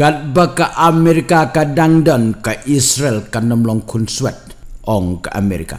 Kat baka Amerika ka dangdan ka Israel ka nemlong kun sweat ong ka Amerika.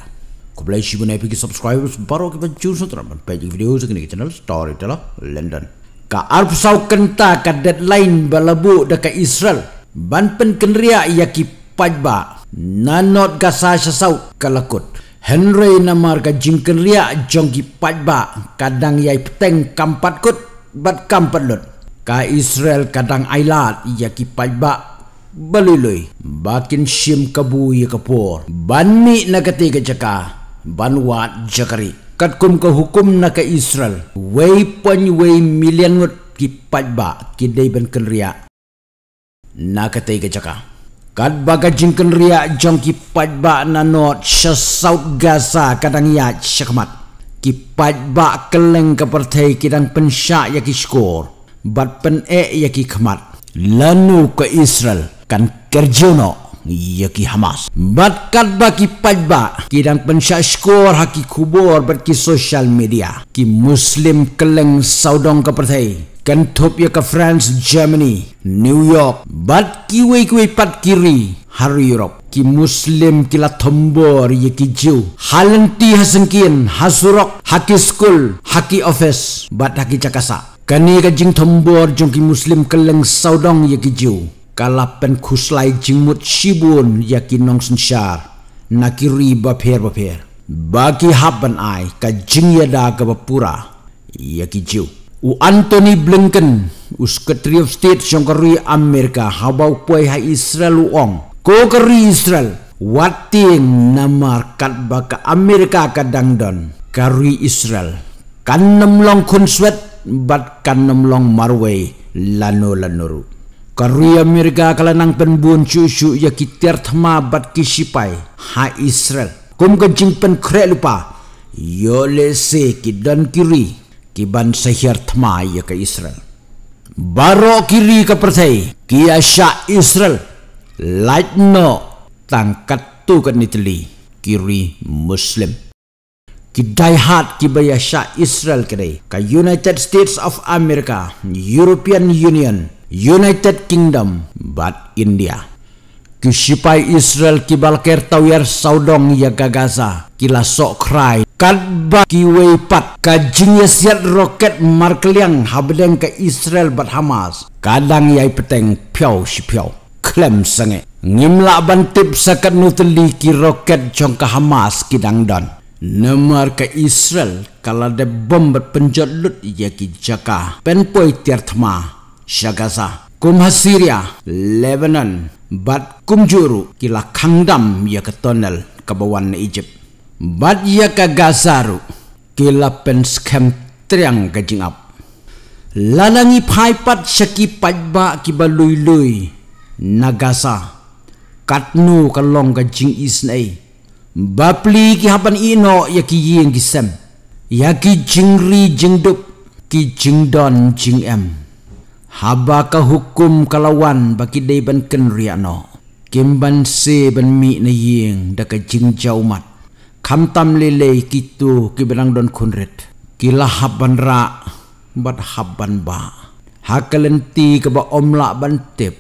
Ku boleh shibu na epiki subscribers baru ke pencuri sutra man video sekini ke channel Storyteller lah, London. Ka Arab sau kenta ka deadline balabu da ka Israel. Ban pen kenria ia ki pajba nanot ka sasha sau kalakut. Henry namar ka jing kenria jong ki pajba kadang yai peteng kampat kut bat kampat lut ka Israel kadang ailat ya ki paiba baliloy bakin sim kabu ya kapor banmi na kati ka jaka banwat jakari kat kum ka hukum na ka Israel way pon way million ngot ki paiba ki dei ben ken ria na kati ka jaka kat baga jingken ria jong ki paiba na not sha south gaza kadang ya shakmat ki paiba keleng ka pertai kidang pensha ya ki score bat pen e yaki khamat lanu ke israel kan kerjono yaki hamas bat kat ba ki pajba ki dan pen syaskor haki kubur bat ki social media ki muslim keleng saudong ke pertai kan top ke france germany new york bat ki wei kui pat kiri hari europe ki muslim ki la thombor ye ki jiu halanti hasankin hasurok haki school haki office bat haki cakasak Kani ka jing thombor jong ki muslim ka saudong ya ki jiu. Kalap pen khuslai jing mut shibun ya ki nong sun syar. Na ki ri pher pher. Ba ki hap ai ka jing ya da ka pura ya ki jiu. U Anthony Blinken, u Secretary of State jong ri Amerika habau puai ha Israel u ong. Ko ka ri Israel. Wating namar kat baka Amerika kadang don. Kari Israel. Kan nam long kun sweat bat kanam long marway lano lanoru karuya mirga kala nang pen bun chu ya kitir thma bat ki sipai ha israel kum ke jing pen kre lupa yo le se ki dan kiri ki ban sehir thma ya ke israel baro kiri ke persai ki asha ya israel lightno tangkat tu ke nitli kiri muslim ki daihat ki baya sha israel kere, ka united states of america european union united kingdom but india ki sipai israel ki balker tawyer saudong ya gagaza ki la sok krai kan ba ki weipat ka jenis yat roket markliang habdeng ke israel bat hamas kadang yai peteng piao si piao klem sange ngimla bantip sakat nutli ki roket jong ka hamas kidang don nemar ke Israel kalau de bomb penjalut ye ki jaka penpoi Tiarthma, shagaza kum hasiria lebanon bat kum juru kila khangdam ye ka tunnel kabawan na egypt bat ye ka gazaru kila pen scam triang gajing up lalangi phai pat Payba, pajba ki baluilui nagasa katnu kalong gajing isnai Bapli ki hapan ino ya ki yin ki sem. Ya ki jing ri jing dup. Ki jing don jing em. Haba ka hukum kalawan baki day ban ken ri ano. Kimban se ban mi na yin da ka jing jau mat. Kam tam lele ki tu ki benang don kun rit. Ki lahap ban ra bat hap ban ba. Hakalenti ka ba omla ban tip.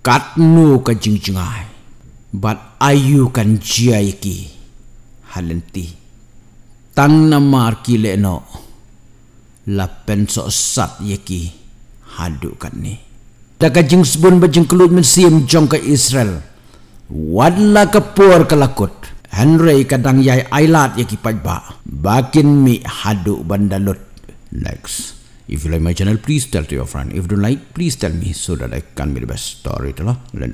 Katnu ka jing jingai bat ayu kan jia halenti tang na mar ki le no la pen so sat yeki hadu kan ni ta ka jing sbun ba jing klut men siem jong ka israel wad la ka por ka lakot henre kadang yai ailat yeki pa ba bakin mi hadu bandalut next If you like my channel, please tell to your friend. If you don't like, please tell me so that I can be the best storyteller.